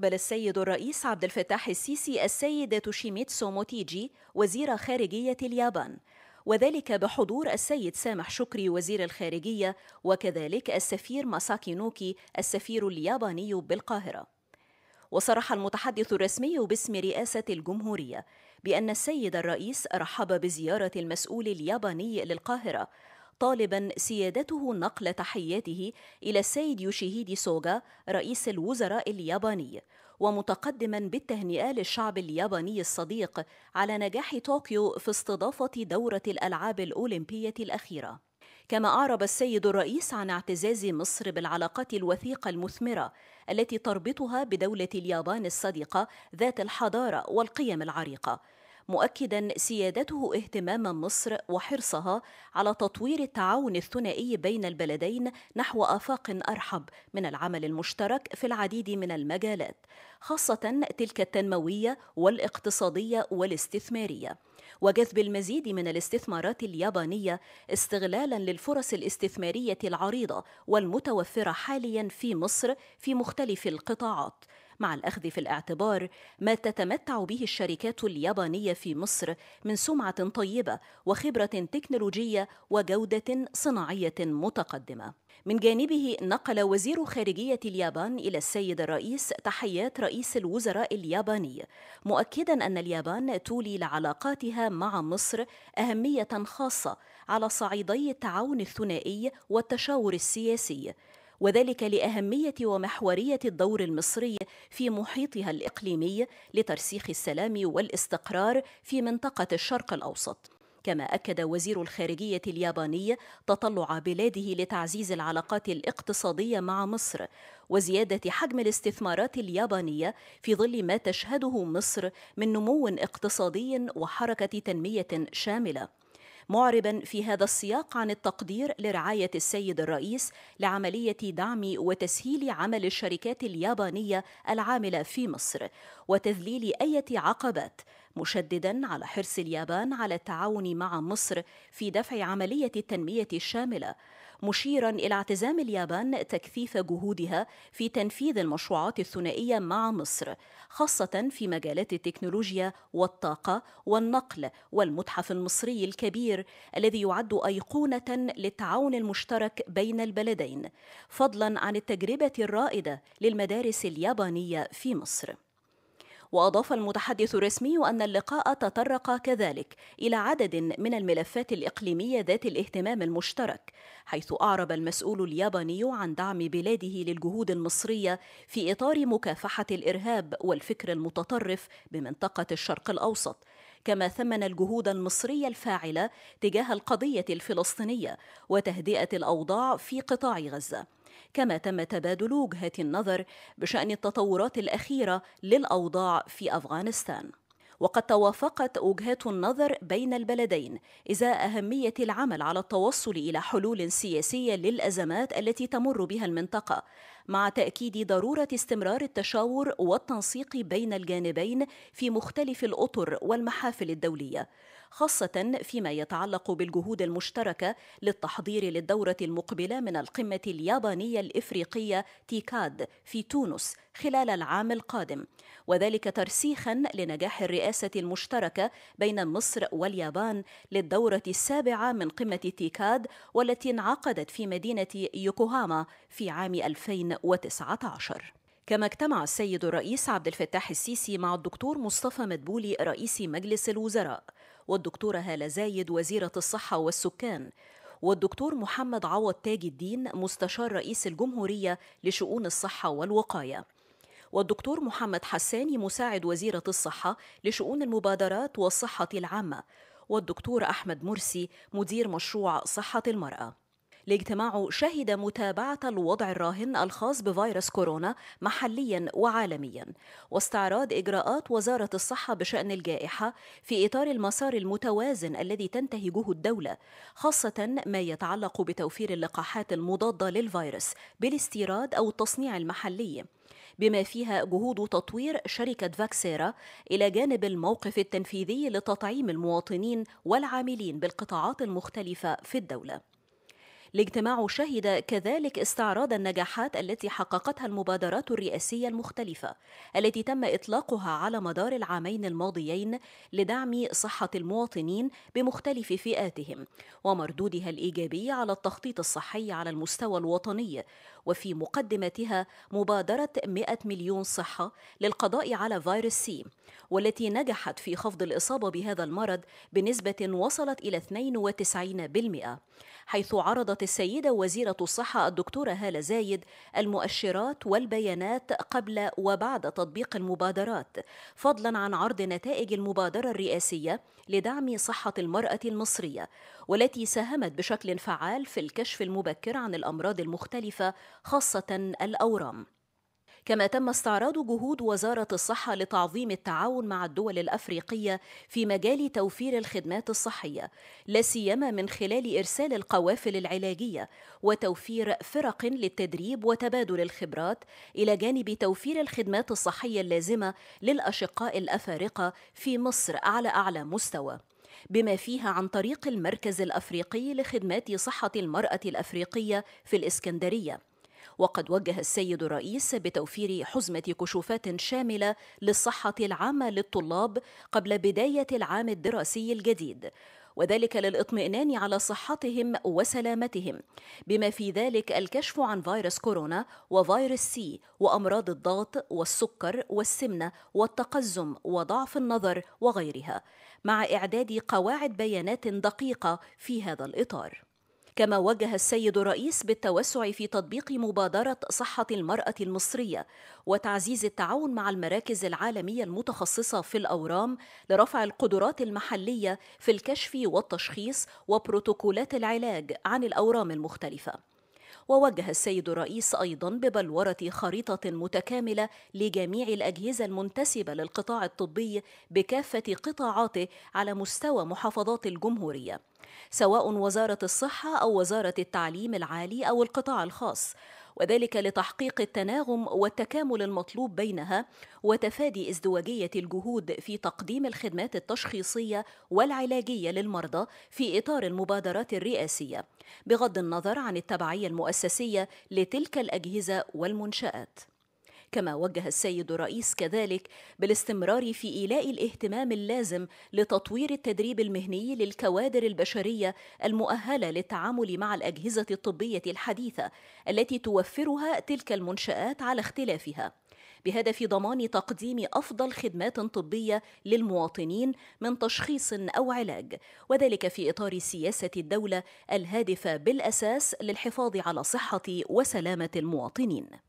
استقبل السيد الرئيس عبد الفتاح السيسي السيدة توشيميتسو موتيجي وزير خارجية اليابان وذلك بحضور السيد سامح شكري وزير الخارجية وكذلك السفير ماساكي نوكي السفير الياباني بالقاهرة وصرح المتحدث الرسمي باسم رئاسة الجمهورية بأن السيد الرئيس رحب بزيارة المسؤول الياباني للقاهرة طالبا سيادته نقل تحياته إلى السيد يوشيهيدي سوغا رئيس الوزراء الياباني ومتقدما بالتهنئة للشعب الياباني الصديق على نجاح طوكيو في استضافة دورة الألعاب الأولمبية الأخيرة كما أعرب السيد الرئيس عن اعتزاز مصر بالعلاقات الوثيقة المثمرة التي تربطها بدولة اليابان الصديقة ذات الحضارة والقيم العريقة مؤكدا سيادته اهتمام مصر وحرصها على تطوير التعاون الثنائي بين البلدين نحو آفاق أرحب من العمل المشترك في العديد من المجالات خاصة تلك التنموية والاقتصادية والاستثمارية وجذب المزيد من الاستثمارات اليابانية استغلالا للفرص الاستثمارية العريضة والمتوفرة حاليا في مصر في مختلف القطاعات مع الأخذ في الاعتبار ما تتمتع به الشركات اليابانية في مصر من سمعة طيبة وخبرة تكنولوجية وجودة صناعية متقدمة. من جانبه نقل وزير خارجية اليابان إلى السيد الرئيس تحيات رئيس الوزراء الياباني، مؤكدا أن اليابان تولي لعلاقاتها مع مصر أهمية خاصة على صعيدي التعاون الثنائي والتشاور السياسي وذلك لأهمية ومحورية الدور المصري في محيطها الإقليمي لترسيخ السلام والاستقرار في منطقة الشرق الأوسط. كما أكد وزير الخارجية الياباني تطلع بلاده لتعزيز العلاقات الاقتصادية مع مصر وزيادة حجم الاستثمارات اليابانية في ظل ما تشهده مصر من نمو اقتصادي وحركة تنمية شاملة. معربا في هذا السياق عن التقدير لرعاية السيد الرئيس لعملية دعم وتسهيل عمل الشركات اليابانية العاملة في مصر وتذليل أي عقبات مشددا على حرص اليابان على التعاون مع مصر في دفع عملية التنمية الشاملة مشيرا إلى اعتزام اليابان تكثيف جهودها في تنفيذ المشروعات الثنائية مع مصر خاصة في مجالات التكنولوجيا والطاقة والنقل والمتحف المصري الكبير الذي يعد أيقونة للتعاون المشترك بين البلدين فضلا عن التجربة الرائدة للمدارس اليابانية في مصر وأضاف المتحدث الرسمي أن اللقاء تطرق كذلك إلى عدد من الملفات الإقليمية ذات الاهتمام المشترك حيث أعرب المسؤول الياباني عن دعم بلاده للجهود المصرية في إطار مكافحة الإرهاب والفكر المتطرف بمنطقة الشرق الأوسط كما ثمن الجهود المصرية الفاعلة تجاه القضية الفلسطينية وتهدئة الأوضاع في قطاع غزة كما تم تبادل وجهات النظر بشأن التطورات الأخيرة للأوضاع في أفغانستان وقد توافقت وجهات النظر بين البلدين ازاء اهميه العمل على التوصل الى حلول سياسيه للازمات التي تمر بها المنطقه مع تأكيد ضرورة استمرار التشاور والتنسيق بين الجانبين في مختلف الأطر والمحافل الدولية خاصة فيما يتعلق بالجهود المشتركة للتحضير للدورة المقبلة من القمة اليابانية الإفريقية تيكاد في تونس خلال العام القادم وذلك ترسيخا لنجاح الرئاسة المشتركة بين مصر واليابان للدورة السابعة من قمة تيكاد والتي انعقدت في مدينة يوكوهاما في عام 2019 كما اجتمع السيد الرئيس عبد الفتاح السيسي مع الدكتور مصطفى مدبولي رئيس مجلس الوزراء والدكتورة هالة زايد وزيرة الصحة والسكان والدكتور محمد عوض تاج الدين مستشار رئيس الجمهورية لشؤون الصحة والوقاية والدكتور محمد حساني مساعد وزيرة الصحة لشؤون المبادرات والصحة العامة والدكتور أحمد مرسي مدير مشروع صحة المرأة الاجتماع شهد متابعة الوضع الراهن الخاص بفيروس كورونا محليا وعالميا واستعراض إجراءات وزارة الصحة بشأن الجائحة في إطار المسار المتوازن الذي تنتهجه الدولة خاصة ما يتعلق بتوفير اللقاحات المضادة للفيروس بالاستيراد أو التصنيع المحلي بما فيها جهود تطوير شركة فاكسيرا إلى جانب الموقف التنفيذي لتطعيم المواطنين والعاملين بالقطاعات المختلفة في الدولة الاجتماع شهد كذلك استعراض النجاحات التي حققتها المبادرات الرئاسية المختلفة التي تم إطلاقها على مدار العامين الماضيين لدعم صحة المواطنين بمختلف فئاتهم ومردودها الإيجابي على التخطيط الصحي على المستوى الوطني وفي مقدمتها مبادرة 100 مليون صحة للقضاء على فيروس سي والتي نجحت في خفض الإصابة بهذا المرض بنسبة وصلت إلى 92% حيث عرضت السيدة وزيرة الصحة الدكتورة هالة زايد المؤشرات والبيانات قبل وبعد تطبيق المبادرات فضلا عن عرض نتائج المبادرة الرئاسية لدعم صحة المرأة المصرية والتي ساهمت بشكل فعال في الكشف المبكر عن الأمراض المختلفة خاصة الأورام كما تم استعراض جهود وزارة الصحة لتعظيم التعاون مع الدول الأفريقية في مجال توفير الخدمات الصحية لا سيما من خلال إرسال القوافل العلاجية وتوفير فرق للتدريب وتبادل الخبرات إلى جانب توفير الخدمات الصحية اللازمة للأشقاء الأفارقة في مصر على أعلى مستوى بما فيها عن طريق المركز الافريقي لخدمات صحه المراه الافريقيه في الاسكندريه وقد وجه السيد الرئيس بتوفير حزمة كشوفات شاملة للصحة العامة للطلاب قبل بداية العام الدراسي الجديد وذلك للاطمئنان على صحتهم وسلامتهم بما في ذلك الكشف عن فيروس كورونا وفيروس سي وامراض الضغط والسكر والسمنه والتقزم وضعف النظر وغيرها مع اعداد قواعد بيانات دقيقه في هذا الاطار كما وجه السيد الرئيس بالتوسع في تطبيق مبادرة صحة المرأة المصرية وتعزيز التعاون مع المراكز العالمية المتخصصة في الأورام لرفع القدرات المحلية في الكشف والتشخيص وبروتوكولات العلاج عن الأورام المختلفة. ووجه السيد الرئيس أيضا ببلورة خريطة متكاملة لجميع الأجهزة المنتسبة للقطاع الطبي بكافة قطاعاته على مستوى محافظات الجمهورية سواء وزارة الصحة أو وزارة التعليم العالي أو القطاع الخاص وذلك لتحقيق التناغم والتكامل المطلوب بينها وتفادي ازدواجيه الجهود في تقديم الخدمات التشخيصيه والعلاجيه للمرضى في اطار المبادرات الرئاسيه بغض النظر عن التبعيه المؤسسيه لتلك الاجهزه والمنشات كما وجه السيد الرئيس كذلك بالاستمرار في إيلاء الاهتمام اللازم لتطوير التدريب المهني للكوادر البشرية المؤهلة للتعامل مع الأجهزة الطبية الحديثة التي توفرها تلك المنشآت على اختلافها بهدف ضمان تقديم افضل خدمات طبيه للمواطنين من تشخيص او علاج وذلك في اطار سياسه الدوله الهادفه بالاساس للحفاظ على صحه وسلامه المواطنين